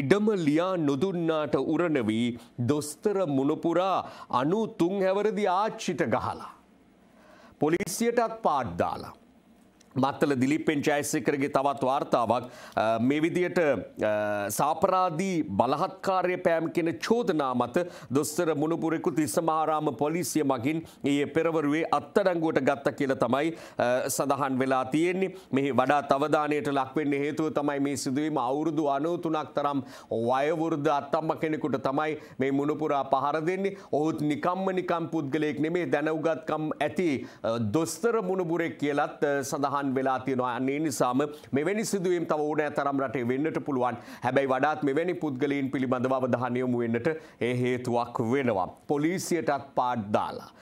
ඉඩම ලියා නොදුන්නාට උරණවී දොස්තර මුණපුරා අනු තුන් හැවරදි ආච්චිත ගහලා. පොලිසියටත් පාඩ්දාලා. මත්තල දිලිපෙන් ජයසකරගේ තවත් වාර්තාවක් මේ විදියට සාපරාධී බලහත්කාරය පෑම් කෙන චෝදනා මත දොස්තර මුණපුරෙකු තිස්සමහාරාම පොලිසිය මගින් ඒ පෙරවරුවේ අත්තඩංගුවට ගත්ත කියල තමයි සඳහන් වෙලා තියෙන්නේ මෙහි වඩා තවධානයට ලක්වෙන්න හේතුව තමයි මේ සිදුවීම අවුරුදු අනෝතුනක් තරම් වයවුරුද්ධ අත්තම්ම කෙනෙකුට තමයි මේ මුණපුරා පහර දෙන්නේ ඔහුත් නිකම්ම නිකම් පුද්ගලයෙක් නෙමේ දැනවගත්කම් ඇති දොස්තර මුණපුරෙක් කියලත් සඳහන් සඳහන් වෙලා තියෙනවා අන්නේ නිසාම මෙවැනි සිදුවීම් තව ඕනෑ තරම් රටේ වෙන්නට පුළුවන් හැබැයි වඩාත් මෙවැනි පුද්ගලීන් පිළිබඳව අවධානය යොමු වෙන්නට ඒ හේතුවක් වෙනවා. පොලිසියටත් පාඩ් දාලා.